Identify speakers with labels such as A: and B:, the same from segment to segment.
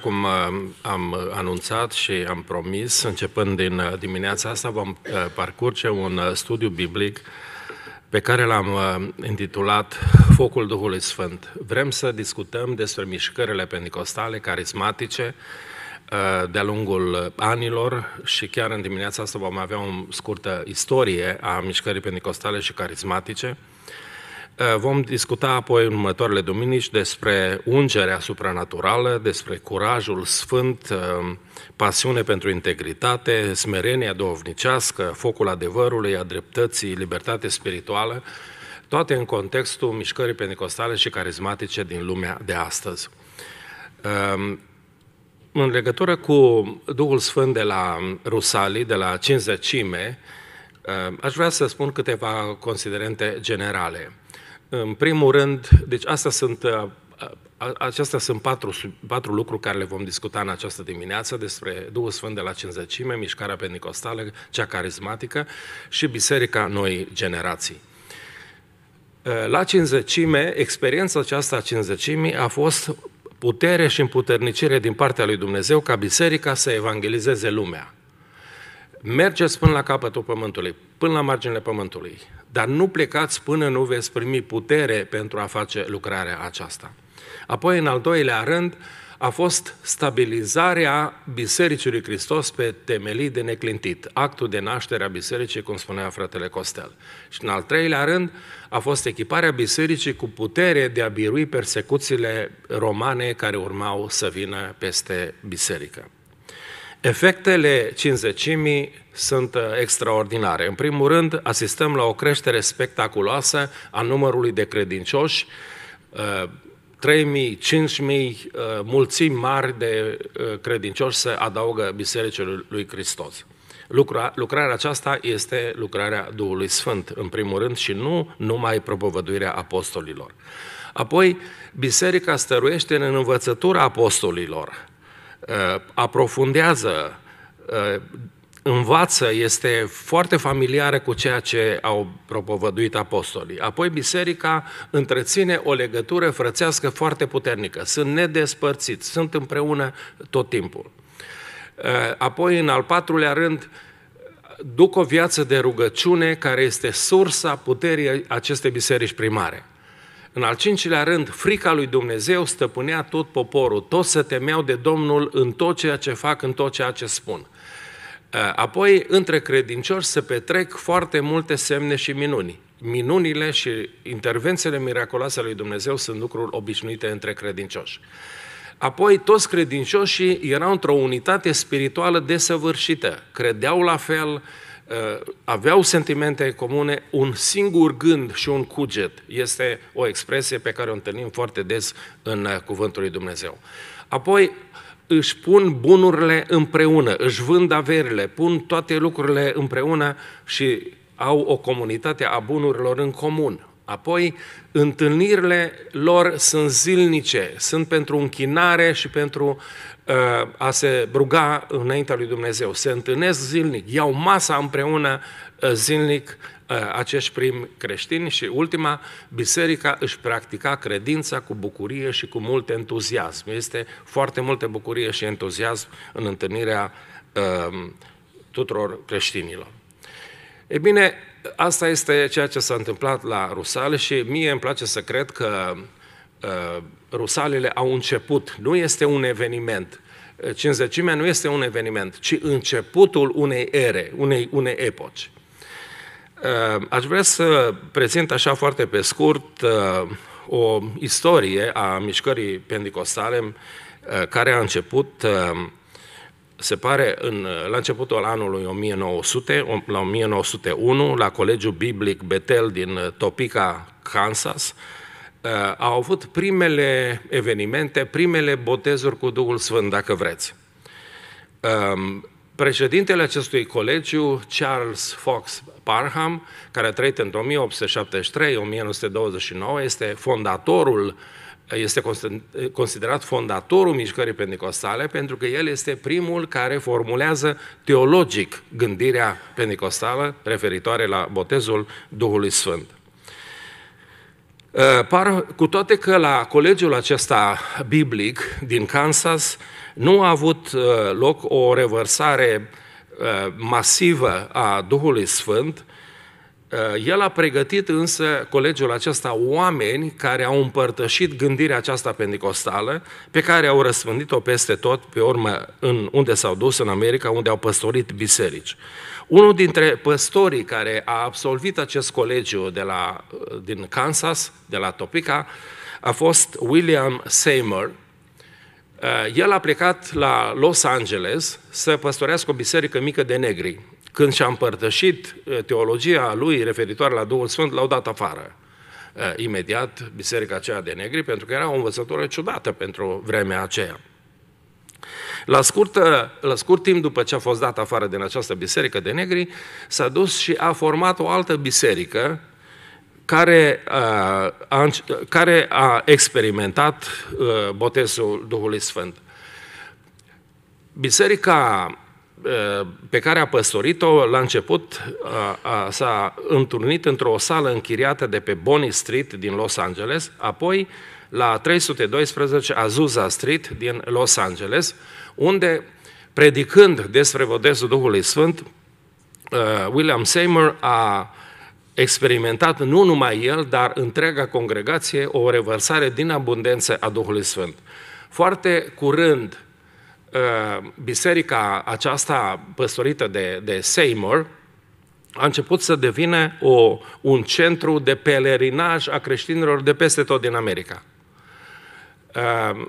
A: cum uh, am uh, anunțat și am promis, începând din uh, dimineața asta vom parcurge un studiu biblic pe care l-am intitulat Focul Duhului Sfânt. Vrem să discutăm despre mișcările pentecostale, carismatice, de-a lungul anilor și chiar în dimineața asta vom avea o scurtă istorie a mișcării pentecostale și carismatice – Eh, vom discuta apoi în următoarele duminici despre ungerea supranaturală, despre curajul sfânt, eh, pasiune pentru integritate, smerenia dovnicească, focul adevărului, a dreptății, libertate spirituală, toate în contextul mișcării pentecostale și carismatice din lumea de astăzi. Ehm, în legătură cu Duhul Sfânt de la Rusalii, de la Cinzecime, eh, aș vrea să spun câteva considerente generale. În primul rând, deci astea sunt, acestea sunt patru, patru lucruri care le vom discuta în această dimineață despre Duhul Sfânt de la Cinzecime, Mișcarea Pentecostală, cea carismatică și Biserica Noi Generații. La cinzecime, experiența aceasta a cinzecimii a fost putere și împuternicire din partea lui Dumnezeu ca biserica să evangelizeze lumea. Mergeți până la capătul pământului, până la marginile pământului dar nu plecați până nu veți primi putere pentru a face lucrarea aceasta. Apoi, în al doilea rând, a fost stabilizarea Bisericii lui Hristos pe temelii de neclintit, actul de naștere a Bisericii, cum spunea fratele Costel. Și în al treilea rând, a fost echiparea Bisericii cu putere de a birui persecuțiile romane care urmau să vină peste biserică. Efectele cinzecimii sunt uh, extraordinare. În primul rând, asistăm la o creștere spectaculoasă a numărului de credincioși, 3.000, uh, 5.000 uh, mulțimi mari de credincioși se adaugă Bisericii lui Hristos. lucrarea aceasta este lucrarea Duhului Sfânt, în primul rând, și nu numai propovăduirea apostolilor. Apoi, biserica stăruiește în învățătura apostolilor, aprofundează învață este foarte familiară cu ceea ce au propovăduit apostolii. Apoi biserica întreține o legătură frățească foarte puternică. Sunt nedespărțiți, sunt împreună tot timpul. Uh, apoi, în al patrulea rând, duc o viață de rugăciune care este sursa puterii acestei biserici primare. În al cincilea rând, frica lui Dumnezeu stăpânea tot poporul, toți se temeau de Domnul în tot ceea ce fac, în tot ceea ce spun. Eh, apoi, între credincioși se petrec foarte multe semne și minuni. Minunile și intervențiile miraculoase ale lui Dumnezeu sunt lucruri obișnuite între credincioși. Apoi, toți credincioșii erau într-o unitate spirituală desăvârșită. Credeau la fel, eh, aveau sentimente comune, un singur gând și un cuget. Este o expresie pe care o întâlnim foarte des în eh, Cuvântul lui Dumnezeu. Apoi, își pun bunurile împreună, își vând averile, pun toate lucrurile împreună și au o comunitate a bunurilor în comun. Apoi, întâlnirile lor sunt zilnice, sunt pentru închinare și pentru uh, a se ruga înaintea lui Dumnezeu. Se întâlnesc zilnic, iau masa împreună uh, zilnic, Uh, acești primi creștini și ultima, biserica își practica credința cu bucurie și cu mult entuziasm. Este foarte multă bucurie și entuziasm în întâlnirea uh, tuturor creștinilor. E bine, asta este ceea ce s-a întâmplat la Rusale și mie îmi place să cred că uh, Rusalele au început. Nu este un eveniment. Cinzecimea nu este un eveniment, ci începutul unei ere, unei, unei epoci. Ehm, aș vrea să prezint așa foarte pe scurt ehm, o istorie a mișcării pentecostale ehm, care a început, se pare, în, la începutul anului 1900, la 1901, la Colegiul Biblic Betel din Topeka, Kansas, au avut primele evenimente, primele botezuri cu Duhul Sfânt, dacă vreți. Președintele acestui colegiu, Charles Fox Parham, care a trăit în 1873-1929, este fondatorul este considerat fondatorul mișcării pentecostale pentru că el este primul care formulează teologic gândirea pentecostală referitoare la botezul Duhului Sfânt. Uh, par, cu toate că la colegiul acesta biblic din Kansas nu a avut uh, loc o revărsare uh, masivă a Duhului Sfânt, Eh, el a pregătit însă colegiul acesta oameni care au împărtășit gândirea aceasta pentecostală, pe care au răspândit-o peste tot, pe urmă în, unde s-au dus, în America, unde au păstorit biserici. Unul dintre păstorii care a absolvit acest colegiu de la, eh, din Kansas, de la Topeka, a fost William Seymour. Eh, el a plecat la Los Angeles să păstorească o biserică mică de negri, când și-a împărtășit uh, teologia lui referitoare la Duhul Sfânt, l-au dat afară uh, imediat biserica aceea de negri, pentru că era o învățătură ciudată pentru vremea aceea. La scurt, uh, la scurt timp după ce a fost dat afară din această biserică de negri, s-a dus și a format o altă biserică care a, a, care a experimentat botezul Duhului Sfânt. Biserica pe care a păstorit-o la început a, a, s-a întâlnit într-o sală închiriată de pe Bonnie Street din Los Angeles, apoi la 312 Azusa Street din Los Angeles, unde, predicând despre Botezul Duhului Sfânt, uh, William Seymour a experimentat nu numai el, dar întreaga congregație o revărsare din abundență a Duhului Sfânt. Foarte curând, Uh, biserica aceasta păstorită de, de Seymour a început să devină o, un centru de pelerinaj a creștinilor de peste tot din America. Uh,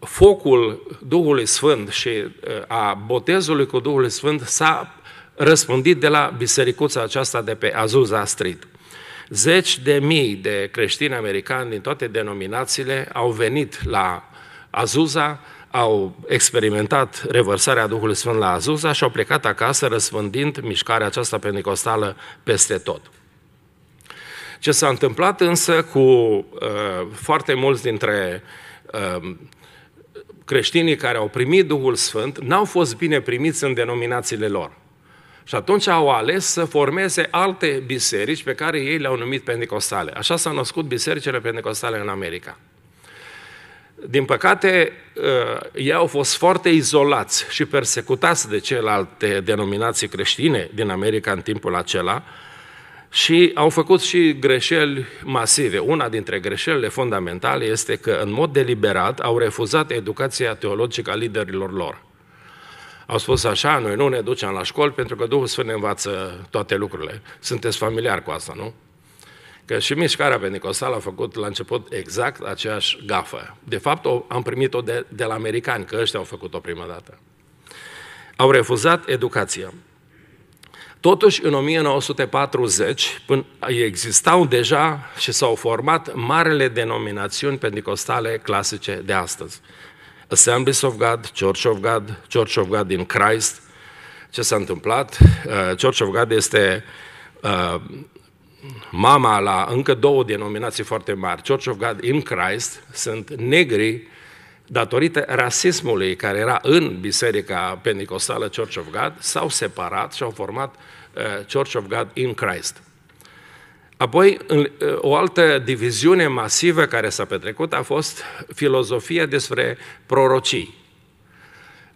A: focul Duhului Sfânt și uh, a botezului cu Duhul Sfânt s-a răspândit de la bisericuța aceasta de pe Azusa Street. Zeci de mii de creștini americani din toate denominațiile au venit la Azusa, au experimentat revărsarea Duhului Sfânt la Azusa și au plecat acasă răspândind mișcarea aceasta pentecostală peste tot. Ce s-a întâmplat însă cu uh, foarte mulți dintre uh, creștinii care au primit Duhul Sfânt, n-au fost bine primiți în denominațiile lor. Și atunci au ales să formeze alte biserici pe care ei le-au numit pentecostale. Așa s-au născut bisericile pentecostale în America. Din păcate, ă, ei au fost foarte izolați și persecutați de celelalte denominații creștine din America în timpul acela și au făcut și greșeli masive. Una dintre greșelile fundamentale este că, în mod deliberat, au refuzat educația teologică a liderilor lor. Au spus așa, noi nu ne ducem la școli pentru că Duhul Sfânt ne învață toate lucrurile. Sunteți familiar cu asta, nu? Că și mișcarea pentecostală a făcut la început exact aceeași gafă. De fapt, o, am primit-o de, de la americani, că ăștia au făcut-o prima dată. Au refuzat educația. Totuși, în 1940 până, existau deja și s-au format marele denominațiuni pentecostale clasice de astăzi. Assemblies of God, Church of God, Church of God in Christ. Ce s-a întâmplat? Uh, Church of God este uh, mama la încă două denominații foarte mari, Church of God in Christ, sunt negri datorită rasismului care era în biserica pentecostală Church of God, s-au separat și au format uh, Church of God in Christ. Apoi, uh, o altă diviziune masivă care s-a petrecut a fost filozofia despre prorocii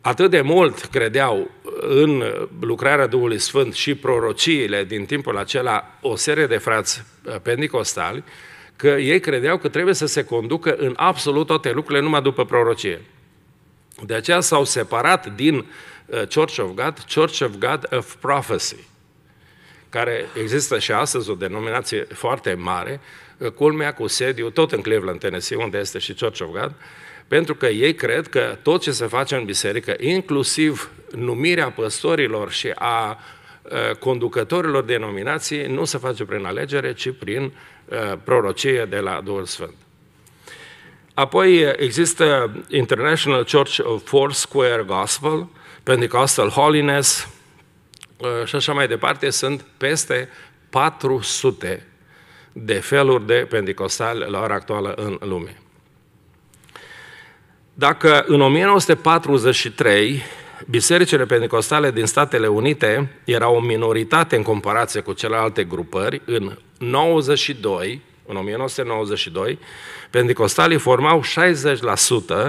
A: atât de mult credeau în lucrarea Duhului Sfânt și prorociile din timpul acela o serie de frați uh, pentecostali, că ei credeau că trebuie să se conducă în absolut toate lucrurile numai după prorocie. De aceea s-au separat din uh, Church of God, Church of God of Prophecy, care există și astăzi o denominație foarte mare, uh, culmea cu sediu tot în Cleveland, Tennessee, unde este și Church of God, uh, pentru că ei cred că tot ce se face în biserică, inclusiv numirea păstorilor și a conducătorilor denominației, nu se face prin alegere, ci prin prorocie de la Duhul Sfânt. Apoi există International Church of Foursquare Gospel, Pentecostal Holiness și așa mai departe. Sunt peste 400 de feluri de pentecostali la ora actuală în lume. Dacă în 1943 bisericile pentecostale din Statele Unite erau o minoritate în comparație cu celelalte grupări, în 92, în 1992, pentecostalii formau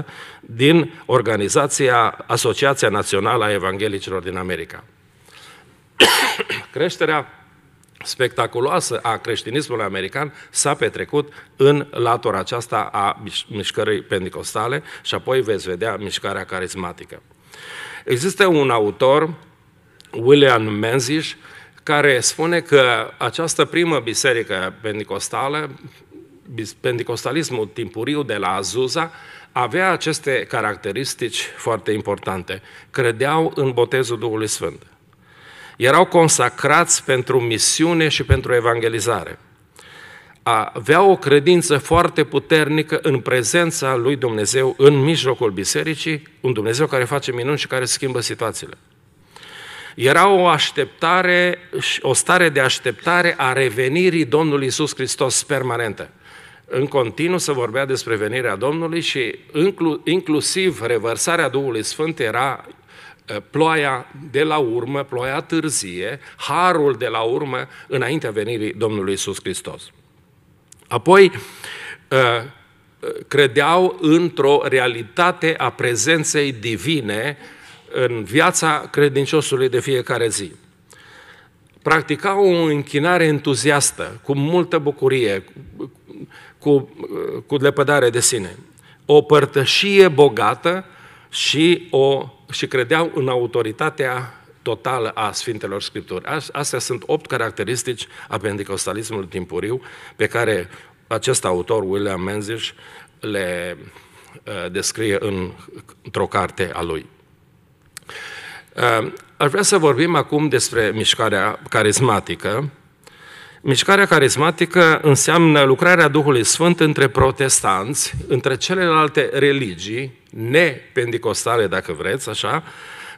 A: 60% din organizația Asociația Națională a Evanghelicilor din America. Creșterea spectaculoasă a creștinismului american s-a petrecut în latura aceasta a mișcării pentecostale și apoi veți vedea mișcarea carismatică. Există un autor, William Menzies, care spune că această primă biserică pentecostală, pentecostalismul timpuriu de la Azusa, avea aceste caracteristici foarte importante. Credeau în botezul Duhului Sfânt erau consacrați pentru misiune și pentru evangelizare. Aveau o credință foarte puternică în prezența lui Dumnezeu în mijlocul bisericii, un Dumnezeu care face minuni și care schimbă situațiile. Era o așteptare, o stare de așteptare a revenirii Domnului Isus Hristos permanentă în continuu se vorbea despre venirea Domnului și inclusiv revărsarea Duhului Sfânt era Eh, ploaia de la urmă, ploaia târzie, harul de la urmă, înaintea venirii Domnului Isus Hristos. Apoi, eh, eh, credeau într-o realitate a prezenței divine în viața credinciosului de fiecare zi. Practicau o închinare entuziastă, cu multă bucurie, cu, cu lepădare de sine. O părtășie bogată și o și credeau în autoritatea totală a Sfintelor Scripturi. Astea sunt opt caracteristici a pentecostalismului timpuriu pe care acest autor, William Menzies, le uh, descrie în, într-o carte a lui. Uh, aș vrea să vorbim acum despre mișcarea carismatică. Mișcarea carismatică înseamnă lucrarea Duhului Sfânt între protestanți, între celelalte religii nependicostale, dacă vreți, așa,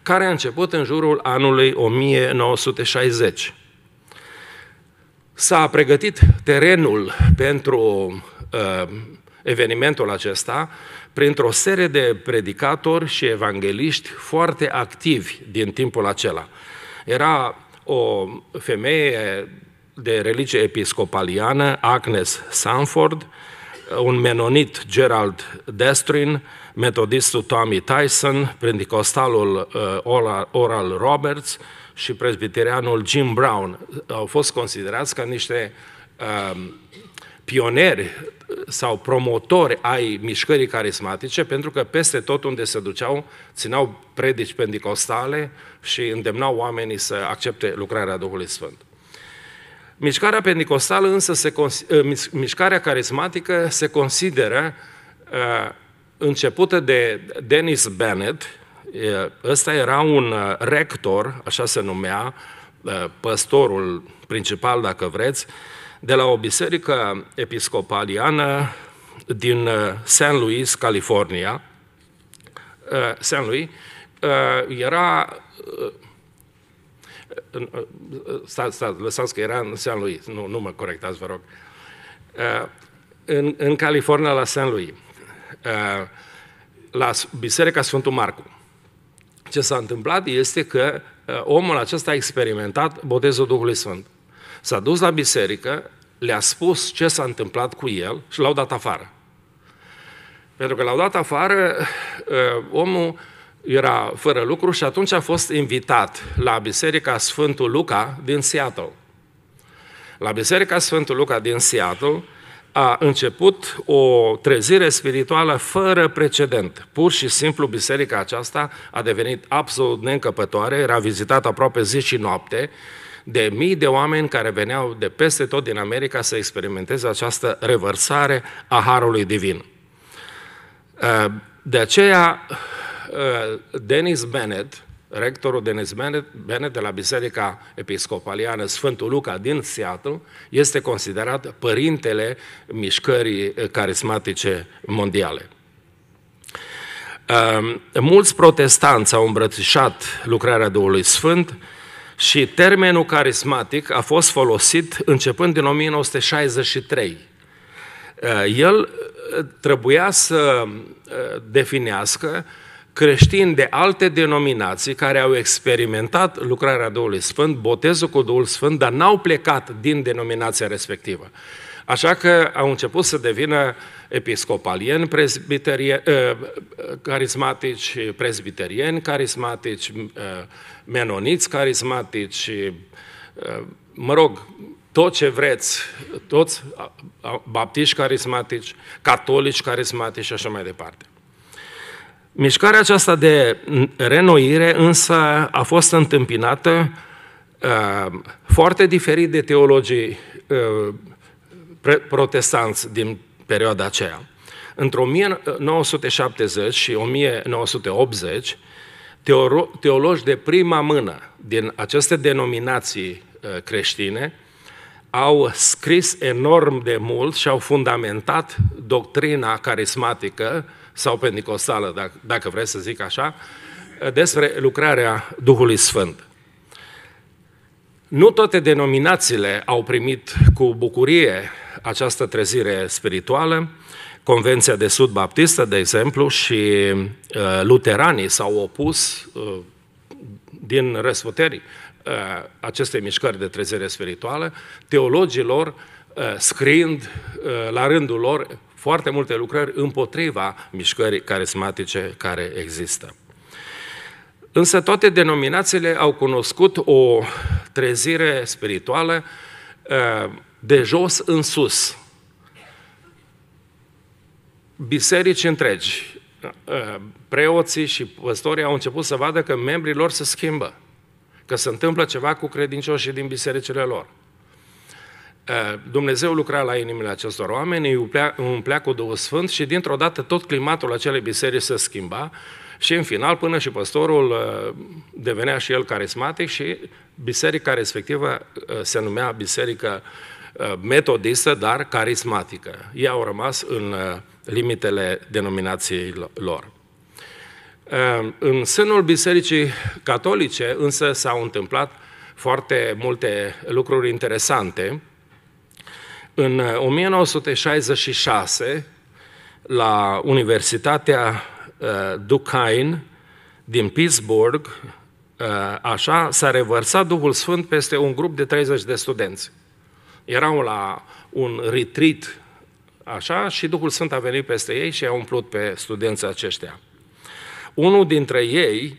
A: care a început în jurul anului 1960. S-a pregătit terenul pentru uh, evenimentul acesta printr-o serie de predicatori și evangeliști foarte activi din timpul acela. Era o femeie de religie episcopaliană, Agnes Sanford, un menonit Gerald Destrin, metodistul Tommy Tyson, pentecostalul uh, Oral Roberts și presbiterianul Jim Brown. Au fost considerați ca niște um, pioneri uh, sau promotori ai mișcării carismatice, pentru că peste tot unde se duceau, țineau predici pentecostale și îndemnau oamenii să accepte lucrarea Duhului Sfânt. Mișcarea pentecostală însă, se, uh, mișcarea carismatică se consideră începută de Dennis Bennett, ăsta era un uh, rector, așa se numea, uh, păstorul principal, dacă vreți, de la o biserică episcopaliană din uh, San Luis, California. San Luis era stați, stați, lăsați că era în San Luis, nu, nu mă corectați, vă rog. În, în California, la San Luis. Eh, la Biserica Sfântul Marcu. Ce s-a întâmplat este că eh, omul acesta a experimentat botezul Duhului Sfânt. S-a dus la biserică, le-a spus ce s-a întâmplat cu el și l-au dat afară. Pentru că l-au dat afară, eh, omul era fără lucru și atunci a fost invitat la Biserica Sfântul Luca din Seattle. La Biserica Sfântul Luca din Seattle a început o trezire spirituală fără precedent. Pur și simplu biserica aceasta a devenit absolut neîncăpătoare, era vizitată aproape zi și noapte de mii de oameni care veneau de peste tot din America să experimenteze această revărsare a Harului Divin. Ă, de aceea, ă, Dennis Bennett, rectorul Denis Bennett de la Biserica Episcopaliană Sfântul Luca din Seattle, este considerat părintele mișcării carismatice mondiale. Ehm, mulți protestanți au îmbrățișat lucrarea Duhului Sfânt și termenul carismatic a fost folosit începând din 1963. Ehm, el eh, trebuia să eh, definească creștini de alte denominații care au experimentat lucrarea Duhului Sfânt, botezul cu Duhul Sfânt, dar n-au plecat din denominația respectivă. Așa că au început să devină episcopalieni eh, carismatici, prezbiterieni carismatici, eh, menoniți carismatici, eh, mă rog, tot ce vreți, toți baptiști carismatici, catolici carismatici și așa mai departe. Mișcarea aceasta de renoire însă a fost întâmpinată uh, foarte diferit de teologii uh, protestanți din perioada aceea. Între 1970 și 1980, teologi de prima mână din aceste denominații uh, creștine au scris enorm de mult și au fundamentat doctrina carismatică sau pentecostală, dacă, dacă vreți să zic așa, despre lucrarea Duhului Sfânt. Nu toate denominațiile au primit cu bucurie această trezire spirituală. Convenția de Sud Baptistă, de exemplu, și uh, luteranii s-au opus uh, din uh, acestei mișcări de trezire spirituală, teologilor uh, scriind la rândul lor foarte multe lucrări împotriva mișcării carismatice care există. Însă toate denominațiile au cunoscut o trezire spirituală eh, de jos în sus. Biserici întregi, eh, preoții și păstorii au început să vadă că membrii lor se schimbă, că se întâmplă ceva cu credincioșii din bisericile lor. Eh, Dumnezeu lucra la inimile acestor oameni, îi umplea, umplea cu Duhul Sfânt și dintr-o dată tot climatul acelei biserici se schimba și în final până și păstorul eh, devenea și el carismatic și biserica respectivă eh, se numea biserică metodistă, dar carismatică. Ei au rămas în limitele denominației lor. În sânul Bisericii Catolice însă s-au întâmplat foarte multe lucruri interesante în 1966, uh, la Universitatea uh, Duquesne din Pittsburgh, uh, așa, s-a revărsat Duhul Sfânt peste un grup de 30 de studenți. Erau la un retreat, așa, și Duhul Sfânt a venit peste ei și a umplut pe studenții aceștia. Unul dintre ei,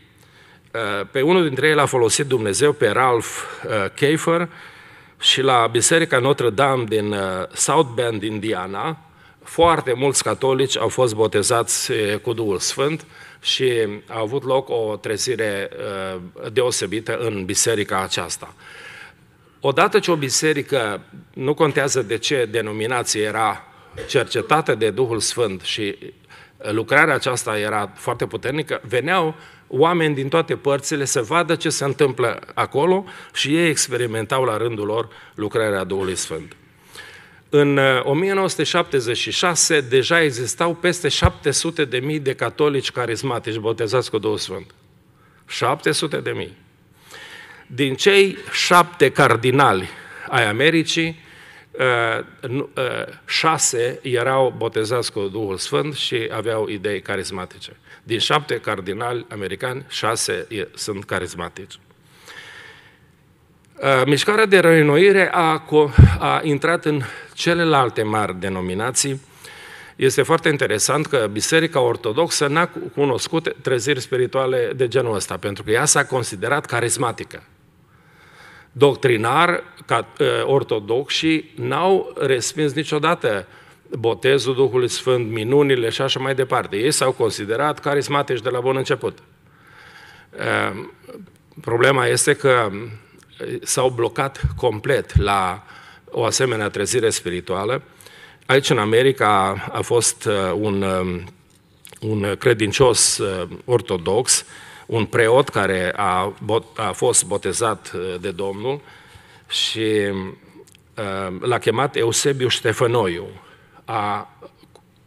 A: pe unul dintre ei l-a folosit Dumnezeu, pe Ralph Kafer, și la Biserica Notre-Dame din uh, South Bend, Indiana, foarte mulți catolici au fost botezați cu Duhul Sfânt și a avut loc o trezire uh, deosebită în biserica aceasta. Odată ce o biserică, nu contează de ce denominație era cercetată de Duhul Sfânt și lucrarea aceasta era foarte puternică, veneau oameni din toate părțile să vadă ce se întâmplă acolo și ei experimentau la rândul lor lucrarea Duhului Sfânt. În 1976 uh, deja existau peste 700 de mii de catolici carismatici botezați cu Duhul Sfânt. 700 de mii. Din cei șapte cardinali ai Americii, uh, uh, șase erau botezați cu Duhul Sfânt și aveau idei carismatice. Din șapte cardinali americani, șase sunt carismatici. Mișcarea de reînnoire a, a intrat în celelalte mari denominații. Este foarte interesant că Biserica Ortodoxă n-a cunoscut treziri spirituale de genul ăsta, pentru că ea s-a considerat carismatică. Doctrinar, ortodoxii n-au respins niciodată uh, botezul Duhului Sfânt, minunile și așa mai departe. Ei s-au considerat carismatici de la bun început. Ehm, problema este că ehm, s-au blocat complet la o asemenea trezire spirituală. Aici, în America, a fost ehm, un, un credincios ortodox, un preot care a, a fost botezat de Domnul și l-a chemat Eusebiu Ștefănoiu a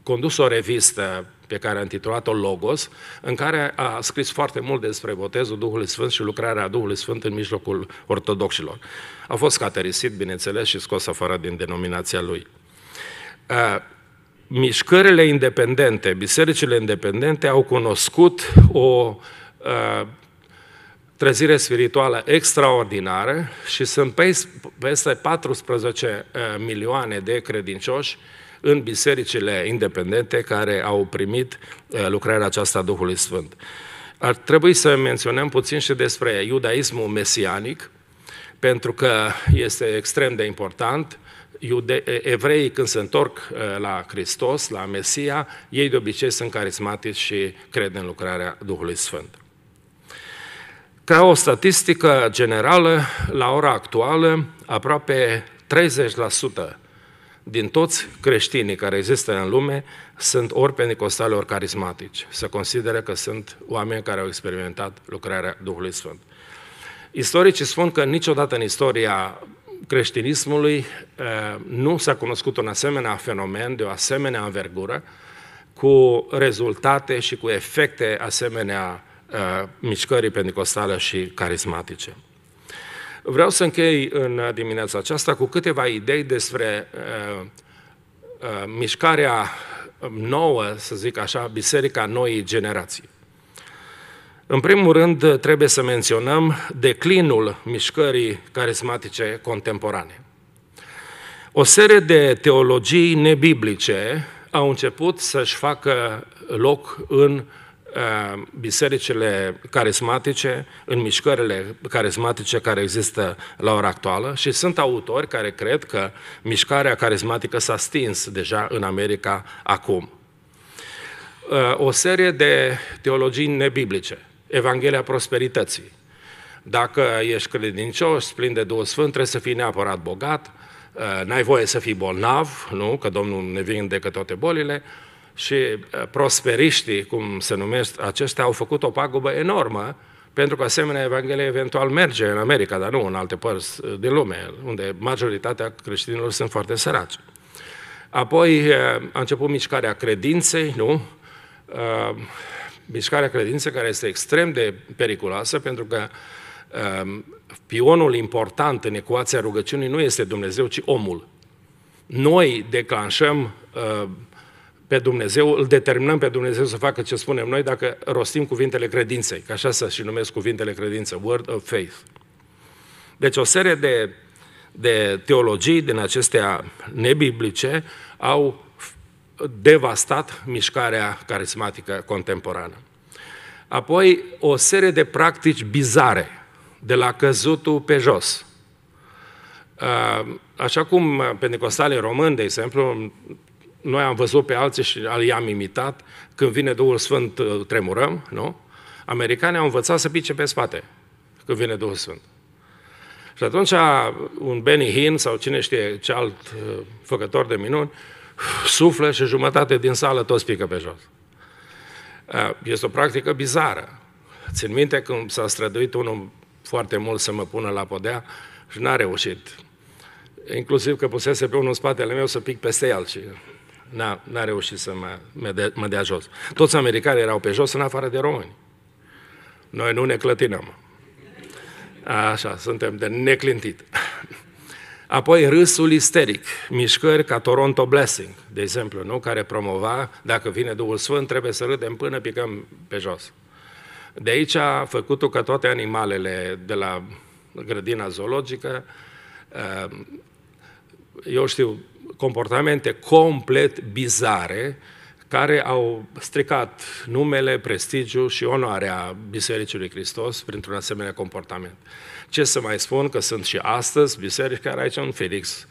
A: condus o revistă pe care a intitulat-o Logos, în care a scris foarte mult despre botezul Duhului Sfânt și lucrarea Duhului Sfânt în mijlocul ortodoxilor. A fost caterisit, bineînțeles, și scos afară din denominația lui. Mișcările independente, bisericile independente au cunoscut o trezire spirituală extraordinară și sunt peste 14 milioane de credincioși în bisericile independente care au primit uh, lucrarea aceasta a Duhului Sfânt. Ar trebui să menționăm puțin și despre iudaismul mesianic, pentru că este extrem de important. Iude- evreii când se întorc uh, la Hristos, la Mesia, ei de obicei sunt carismatici și cred în lucrarea Duhului Sfânt. Ca o statistică generală, la ora actuală, aproape 30% din toți creștinii care există în lume, sunt ori pentecostali, ori carismatici. Să consideră că sunt oameni care au experimentat lucrarea Duhului Sfânt. Istoricii spun că niciodată în istoria creștinismului eh, nu s-a cunoscut un asemenea fenomen de o asemenea învergură, cu rezultate și cu efecte asemenea eh, mișcării pentecostale și carismatice. Vreau să închei în dimineața aceasta cu câteva idei despre uh, uh, mișcarea nouă, să zic așa, Biserica Noii Generații. În primul rând, trebuie să menționăm declinul mișcării carismatice contemporane. O serie de teologii nebiblice au început să-și facă loc în uh, Uh, bisericile carismatice, în mișcările carismatice care există la ora actuală și sunt autori care cred că mișcarea carismatică s-a stins deja în America acum. Uh, o serie de teologii nebiblice, Evanghelia Prosperității. Dacă ești credincios, plin de Duhul Sfânt, trebuie să fii neapărat bogat, uh, n-ai voie să fii bolnav, nu? că Domnul ne vindecă toate bolile, și uh, prosperiștii, cum se numesc aceștia, au făcut o pagubă enormă, pentru că asemenea Evanghelie eventual merge în America, dar nu în alte părți uh, din lume, unde majoritatea creștinilor sunt foarte săraci. Apoi uh, a început mișcarea credinței, nu? Mișcarea credinței care este extrem de periculoasă, pentru că um, pionul important în ecuația rugăciunii nu este Dumnezeu, ci omul. Noi declanșăm pe Dumnezeu, îl determinăm pe Dumnezeu să facă ce spunem noi dacă rostim cuvintele credinței, că așa să și numesc cuvintele credință, word of faith. Deci o serie de, de teologii din acestea nebiblice au devastat mișcarea carismatică contemporană. Apoi o serie de practici bizare, de la căzutul pe jos. Uh, așa cum pentecostalii români, de exemplu, noi am văzut pe alții și i-am imitat, când vine Duhul Sfânt uh, tremurăm, nu? Americanii au învățat să pice pe spate când vine Duhul Sfânt. Și atunci un Benny Hinn sau cine știe ce alt uh, făcător de minuni suflă și jumătate din sală toți pică pe jos. Uh, este o practică bizară. Țin minte că s-a străduit unul foarte mult să mă pună la podea și n-a reușit. Inclusiv că pusese pe unul în spatele meu să pic peste el. Și n-a, n-a reușit să mă, mă, de, mă dea jos. Toți americanii erau pe jos, în afară de români. Noi nu ne clătinăm. Așa, suntem de neclintit. Apoi râsul isteric, mișcări ca Toronto Blessing, de exemplu, nu? care promova, dacă vine Duhul Sfânt, trebuie să râdem până picăm pe jos. De aici a făcut-o că toate animalele de la grădina zoologică, ehm, eu știu comportamente complet bizare care au stricat numele, prestigiul și onoarea Bisericii lui Hristos printr-un asemenea comportament. Ce să mai spun că sunt și astăzi biserici care aici în Felix,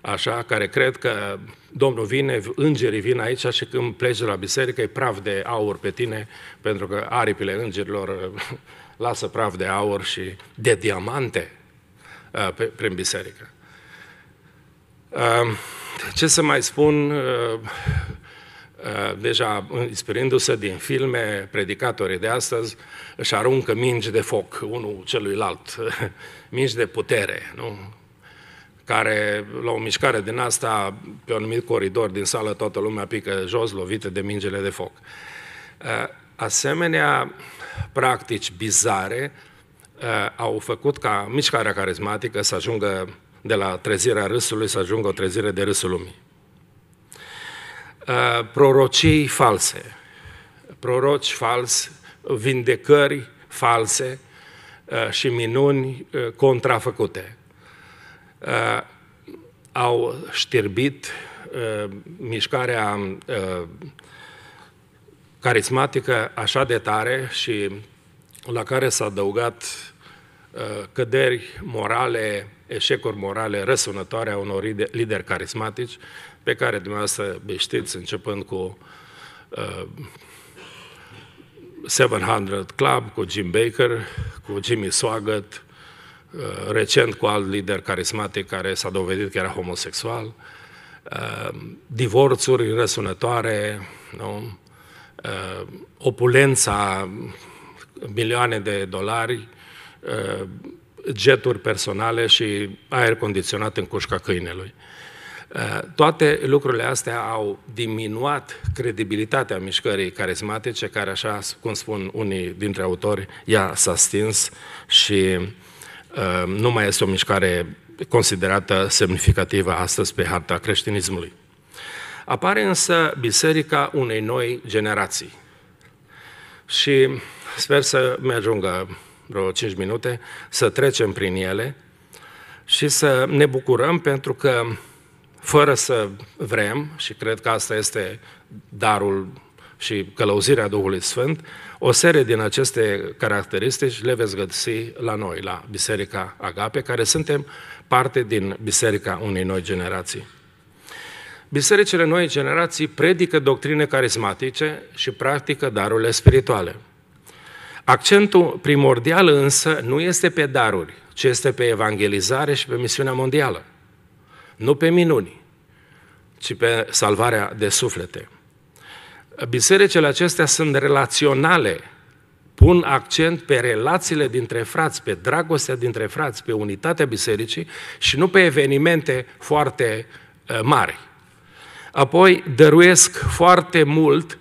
A: așa, care cred că Domnul vine, îngerii vin aici și când pleci de la biserică e praf de aur pe tine, pentru că aripile îngerilor uh, lasă praf de aur și de diamante uh, prin biserică. Ce să mai spun, uh, uh, deja inspirându-se din filme, predicatorii de astăzi își aruncă mingi de foc unul celuilalt, mingi de putere, nu? care la o mișcare din asta, pe un anumit coridor din sală, toată lumea pică jos, lovită de mingele de foc. Uh, asemenea, practici bizare au făcut ca mișcarea carismatică să ajungă de la trezirea râsului să ajungă o trezire de râsul lumii. Uh, prorocii false, proroci falsi, vindecări false uh, și minuni uh, contrafăcute au știrbit mișcarea carismatică așa de tare și la care s-a adăugat căderi morale eșecuri morale răsunătoare a unor lideri carismatici, pe care dumneavoastră știți, începând cu uh, 700 Club, cu Jim Baker, cu Jimmy Swaggart, uh, recent cu alt lider carismatic care s-a dovedit că era homosexual, uh, divorțuri răsunătoare, nu? Uh, opulența milioane de dolari, uh, jeturi personale și aer condiționat în cușca câinelui. Eh, toate lucrurile astea au diminuat credibilitatea mișcării carismatice, care, așa cum spun unii dintre autori, ea s-a stins și eh, nu mai este o mișcare considerată semnificativă astăzi pe harta creștinismului. Apare însă biserica unei noi generații. Și sper să mi ajungă vreo 5 minute, să trecem prin ele și să ne bucurăm pentru că fără să vrem, și cred că asta este darul și călăuzirea Duhului Sfânt, o serie din aceste caracteristici le veți găsi la noi, la Biserica Agape, care suntem parte din Biserica unei noi generații. Bisericile noi generații predică doctrine carismatice și practică darurile spirituale. Accentul primordial însă nu este pe daruri, ci este pe evangelizare și pe misiunea mondială. Nu pe minuni, ci pe salvarea de suflete. Bisericele acestea sunt relaționale, pun accent pe relațiile dintre frați, pe dragostea dintre frați, pe unitatea bisericii și nu pe evenimente foarte eh, mari. Apoi dăruiesc foarte mult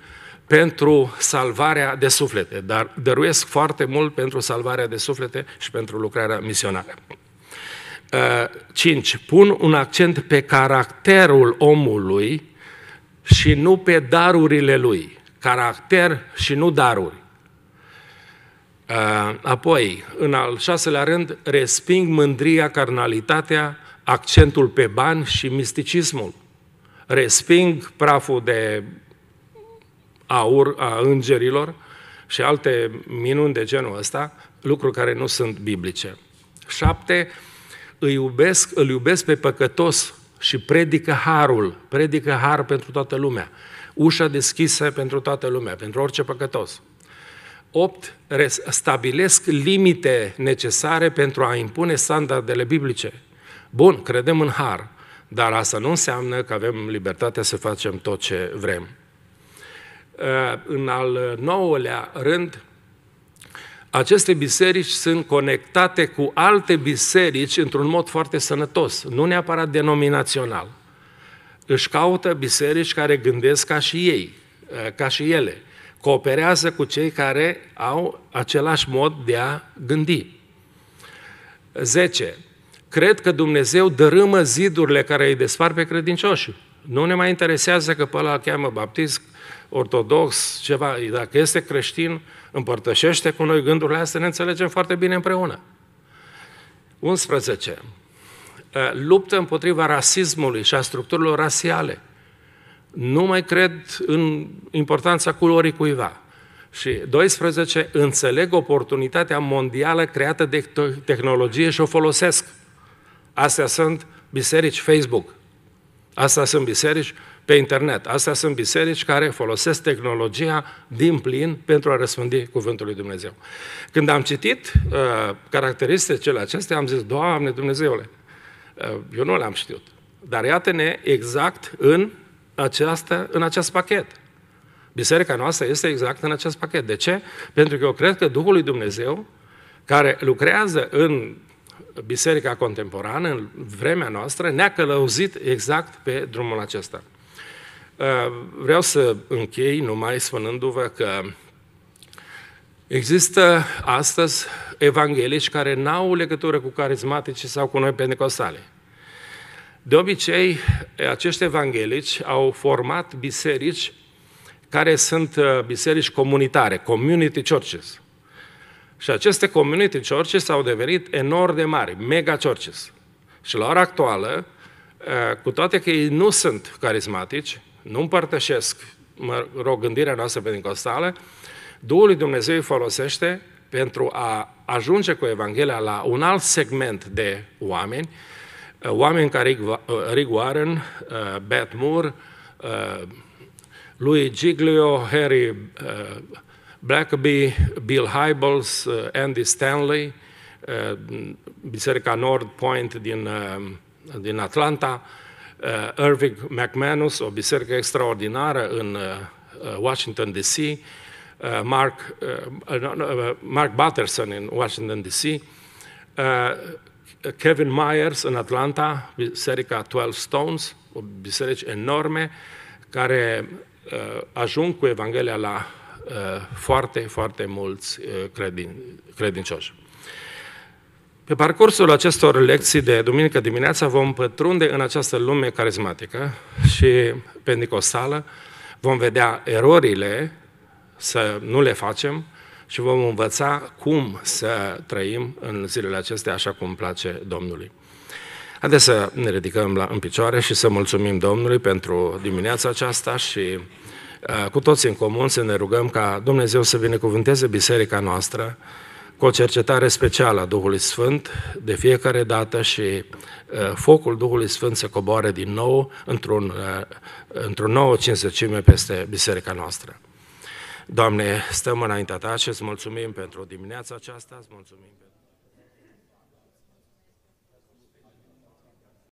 A: pentru salvarea de suflete, dar dăruiesc foarte mult pentru salvarea de suflete și pentru lucrarea misionară. 5. Uh, pun un accent pe caracterul omului și nu pe darurile lui. Caracter și nu daruri. Uh, apoi, în al șaselea rând, resping mândria, carnalitatea, accentul pe bani și misticismul. Resping praful de aur a îngerilor și alte minuni de genul ăsta, lucruri care nu sunt biblice. Șapte, îi iubesc, îl iubesc pe păcătos și predică harul, predică har pentru toată lumea, ușa deschisă pentru toată lumea, pentru orice păcătos. 8. Stabilesc limite necesare pentru a impune standardele biblice. Bun, credem în har, dar asta nu înseamnă că avem libertatea să facem tot ce vrem. Uh, în al nouălea rând, aceste biserici sunt conectate cu alte biserici într-un mod foarte sănătos, nu neapărat denominațional. Își caută biserici care gândesc ca și ei, uh, ca și ele. Cooperează cu cei care au același mod de a gândi. 10. Cred că Dumnezeu dărâmă zidurile care îi despar pe credincioși. Nu ne mai interesează că pe ăla îl cheamă baptist, ortodox, ceva, dacă este creștin, împărtășește cu noi gândurile astea, ne înțelegem foarte bine împreună. 11. Eh, luptă împotriva rasismului și a structurilor rasiale. Nu mai cred în importanța culorii cuiva. Și 12. Înțeleg oportunitatea mondială creată de tehnologie și o folosesc. Astea sunt biserici Facebook. Astea sunt biserici pe internet. Astea sunt biserici care folosesc tehnologia din plin pentru a răspândi Cuvântul lui Dumnezeu. Când am citit uh, caracteristicile acestea, am zis, Doamne Dumnezeule, uh, eu nu le-am știut. Dar iată-ne exact în, această, în acest pachet. Biserica noastră este exact în acest pachet. De ce? Pentru că eu cred că Duhul lui Dumnezeu, care lucrează în biserica contemporană, în vremea noastră, ne-a călăuzit exact pe drumul acesta. Eh, vreau să închei numai spunându-vă că există astăzi evanghelici care n-au legătură cu carismatici sau cu noi pentecostale. De obicei, acești evanghelici au format biserici care sunt eh, biserici comunitare, community churches. Și aceste community churches au devenit enorm de mari, mega churches. Și la ora actuală, eh, cu toate că ei nu sunt carismatici, nu împărtășesc, mă rog, gândirea noastră pentecostală, Duhul lui Dumnezeu îi folosește pentru a ajunge cu Evanghelia la un alt segment de oameni, uh, oameni ca Rick uh, Warren, uh, Beth Moore, Louis Giglio, Harry Blackaby, Bill Hybels, Andy Stanley, Biserica North Point din, din Atlanta, Eh, Irving McManus, o biserică extraordinară în eh, eh, Washington D.C., Mark, Mark Batterson în Washington D.C., Kevin Myers în Atlanta, biserica 12 Stones, o biserică enorme, care ajung cu Evanghelia la foarte, foarte mulți credin, credincioși. Pe parcursul acestor lecții de duminică dimineața vom pătrunde în această lume carismatică și pendicostală, vom vedea erorile, să nu le facem și vom învăța cum să trăim în zilele acestea așa cum place Domnului. Haideți să ne ridicăm la, în picioare și să mulțumim Domnului pentru dimineața aceasta și uh, cu toți în comun să ne rugăm ca Dumnezeu să binecuvânteze biserica noastră, cu o cercetare specială a Duhului Sfânt de fiecare dată și uh, focul Duhului Sfânt se coboare din nou într-un, uh, într-o nouă cinzecime peste biserica noastră. Doamne, stăm înaintea Ta și îți mulțumim pentru dimineața aceasta, îți mulțumim